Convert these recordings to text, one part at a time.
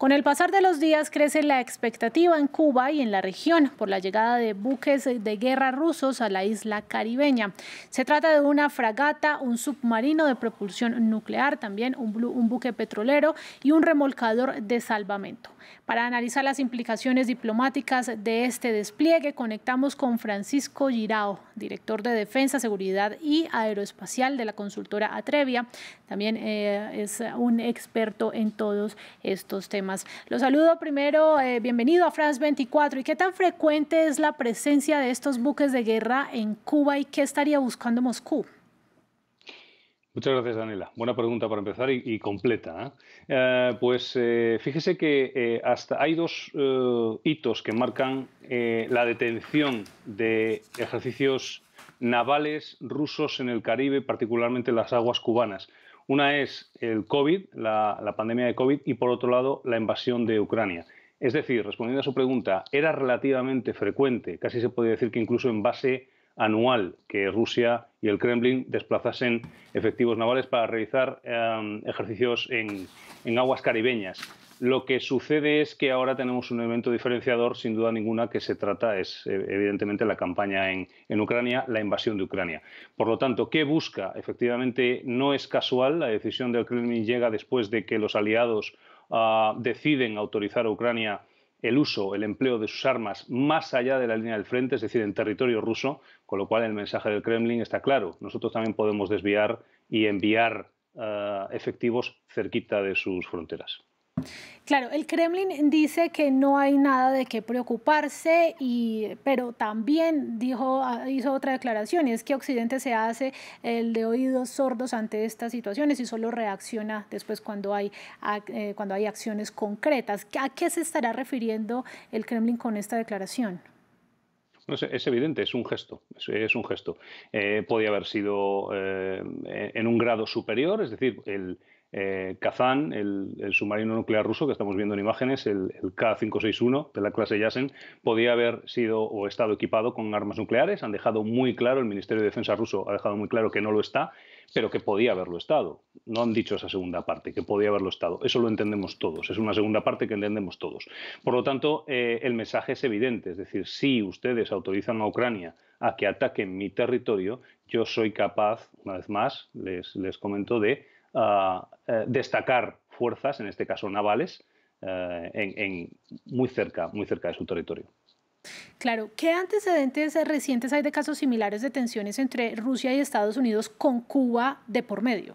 Con el pasar de los días crece la expectativa en Cuba y en la región por la llegada de buques de guerra rusos a la isla caribeña. Se trata de una fragata, un submarino de propulsión nuclear, también un, buque petrolero y un remolcador de salvamento. Para analizar las implicaciones diplomáticas de este despliegue, conectamos con Francisco Girao, director de Defensa, Seguridad y Aeroespacial de la consultora Atrevia. También eh, es un experto en todos estos temas. Lo saludo primero, eh, bienvenido a France 24. ¿Y qué tan frecuente es la presencia de estos buques de guerra en Cuba y qué estaría buscando Moscú? Muchas gracias, Daniela. Buena pregunta para empezar y, completa. ¿eh? Eh, pues fíjese que hasta hay dos hitos que marcan la detención de ejercicios navales rusos en el Caribe, particularmente en las aguas cubanas. Una es el COVID, la, pandemia de COVID, y por otro lado, la invasión de Ucrania. Es decir, respondiendo a su pregunta, era relativamente frecuente, casi se puede decir que incluso en base anual, que Rusia y el Kremlin desplazasen efectivos navales para realizar eh, ejercicios en aguas caribeñas. Lo que sucede es que ahora tenemos un elemento diferenciador, sin duda ninguna, que se trata es eh, evidentemente la campaña en, Ucrania, la invasión de Ucrania. Por lo tanto, ¿qué busca? Efectivamente, no es casual, la decisión del Kremlin llega después de que los aliados ah, deciden autorizar a Ucrania el uso, el empleo de sus armas más allá de la línea del frente, es decir, en territorio ruso, con lo cual el mensaje del Kremlin está claro. Nosotros también podemos desviar y enviar ah, efectivos cerquita de sus fronteras. Claro, el Kremlin dice que no hay nada de qué preocuparse, y, pero también dijo, ah, hizo otra declaración y es que Occidente se hace el de oídos sordos ante estas situaciones y solo reacciona después cuando hay, eh, cuando hay acciones concretas. ¿A qué se estará refiriendo el Kremlin con esta declaración? No es, evidente, es un gesto, es, un gesto. Eh, podía haber sido eh, en un grado superior, es decir, el, eh, Kazán, el, submarino nuclear ruso que estamos viendo en imágenes, el, K-561 de la clase Yasen, podía haber sido o estado equipado con armas nucleares. Han dejado muy claro, el Ministerio de Defensa ruso ha dejado muy claro que no lo está, pero que podía haberlo estado. No han dicho esa segunda parte, que podía haberlo estado. Eso lo entendemos todos. Es una segunda parte que entendemos todos. Por lo tanto, eh, el mensaje es evidente. Es decir, si ustedes autorizan a Ucrania a que ataquen mi territorio, yo soy capaz, una vez más, les, les comento, de eh, destacar fuerzas, en este caso navales, eh, en, muy, cerca, muy cerca de su territorio. Claro, ¿qué antecedentes recientes hay de casos similares de tensiones entre Rusia y Estados Unidos con Cuba de por medio?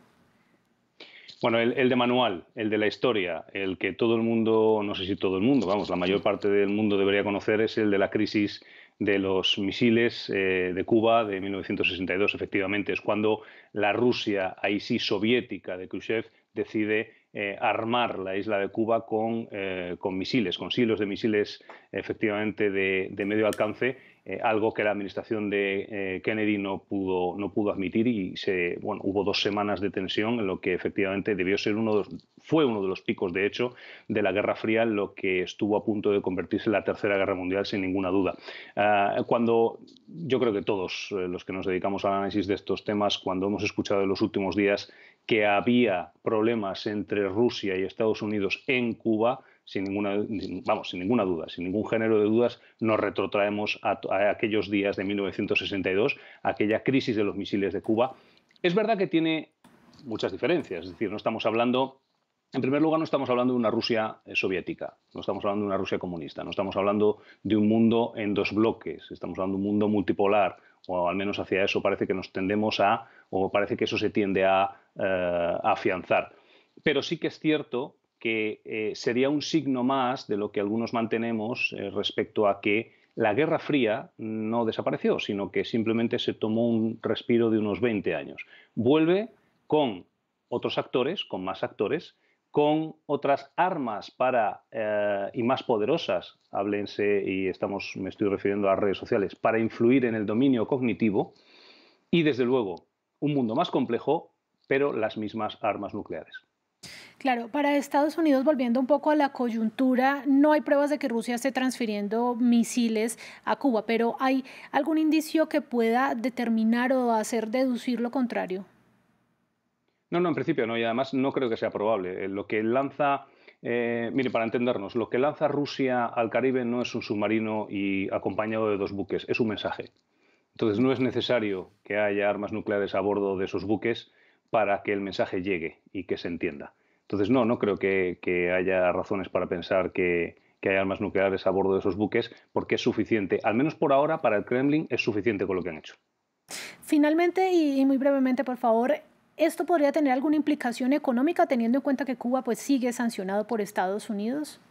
Bueno, el, el, de manual, el de la historia, el que todo el mundo, no sé si todo el mundo, vamos, la mayor parte del mundo debería conocer es el de la crisis de los misiles eh, de Cuba de 1962. Efectivamente, es cuando la Rusia, ahí sí soviética, de Khrushchev, decide eh, armar la isla de Cuba eh, con, misiles, con silos de misiles efectivamente de, medio alcance, eh, algo que la administración de Kennedy no pudo, no pudo admitir y se, hubo dos semanas de tensión en lo que efectivamente debió ser uno fue uno de los picos, de hecho, de la Guerra Fría, en lo que estuvo a punto de convertirse en la Tercera Guerra Mundial sin ninguna duda. Ah, cuando yo creo que todos los que nos dedicamos al análisis de estos temas, cuando hemos escuchado en los últimos días que había problemas entre Rusia y Estados Unidos en Cuba, sin ninguna, vamos, sin ninguna duda, sin ningún género de dudas, nos retrotraemos a, aquellos días de 1962, aquella crisis de los misiles de Cuba. Es verdad que tiene muchas diferencias, es decir, no estamos hablando en primer lugar, no estamos hablando de una Rusia eh, soviética, no estamos hablando de una Rusia comunista, no estamos hablando de un mundo en dos bloques, estamos hablando de un mundo multipolar, o al menos hacia eso parece que nos tendemos a, o parece que eso se tiende a, eh, afianzar. Pero sí que es cierto que eh, sería un signo más de lo que algunos mantenemos eh, respecto a que la Guerra Fría no desapareció, sino que simplemente se tomó un respiro de unos 20 años. Vuelve con otros actores, con más actores, con otras armas para eh, y más poderosas, háblense y estamos, me estoy refiriendo a redes sociales, para influir en el dominio cognitivo y desde luego un mundo más complejo, pero las mismas armas nucleares. Claro, para Estados Unidos, volviendo un poco a la coyuntura, no hay pruebas de que Rusia esté transfiriendo misiles a Cuba, pero ¿hay algún indicio que pueda determinar o hacer deducir lo contrario? No, no, en principio no, y además no creo que sea probable. Eh, lo que lanza, eh, mire, para entendernos, lo que lanza Rusia al Caribe no es un submarino y acompañado de dos buques, es un mensaje. Entonces no es necesario que haya armas nucleares a bordo de esos buques para que el mensaje llegue y que se entienda. Entonces no, no creo que, haya razones para pensar que, haya hay armas nucleares a bordo de esos buques, porque es suficiente, al menos por ahora, para el Kremlin es suficiente con lo que han hecho. Finalmente y muy brevemente, por favor, ¿Esto podría tener alguna implicación económica teniendo en cuenta que Cuba pues, sigue sancionado por Estados Unidos?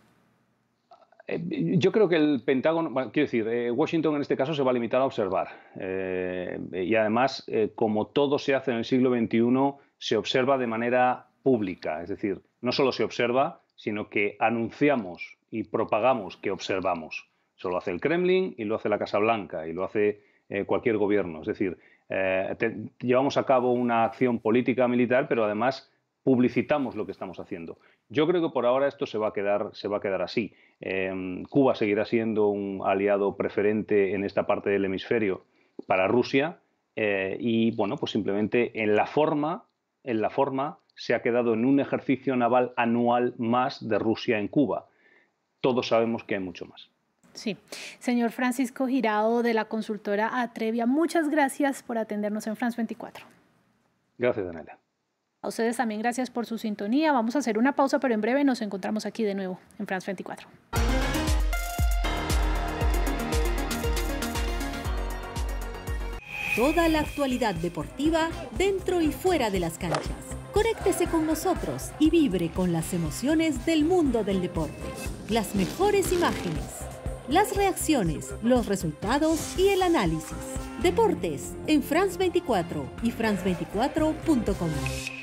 Eh, yo creo que el Pentágono, quiero decir, eh, Washington en este caso se va a limitar a observar. Eh, y además, como todo se hace en el siglo XXI, se observa de manera pública. Es decir, no solo se observa, sino que anunciamos y propagamos que observamos. Eso lo hace el Kremlin y lo hace la Casa Blanca y lo hace cualquier gobierno. Es decir, eh, llevamos a cabo una acción política militar, pero además publicitamos lo que estamos haciendo. Yo creo que por ahora esto se va a quedar, así. Em, Cuba seguirá siendo un aliado preferente en esta parte del hemisferio para Rusia eh, y bueno, pues simplemente en la forma, en la forma se ha quedado en un ejercicio naval anual más de Rusia en Cuba. Todos sabemos que hay mucho más. Sí. Señor Francisco Girado de la consultora Atrevia, muchas gracias por atendernos en France 24. Gracias, Daniela. A ustedes también gracias por su sintonía. Vamos a hacer una pausa, pero en breve nos encontramos aquí de nuevo en France 24. Toda la actualidad deportiva dentro y fuera de las canchas. Conéctese con nosotros y vibre con las emociones del mundo del deporte. Las mejores imágenes, las reacciones, los resultados y el análisis. Deportes en France 24 y France24.com.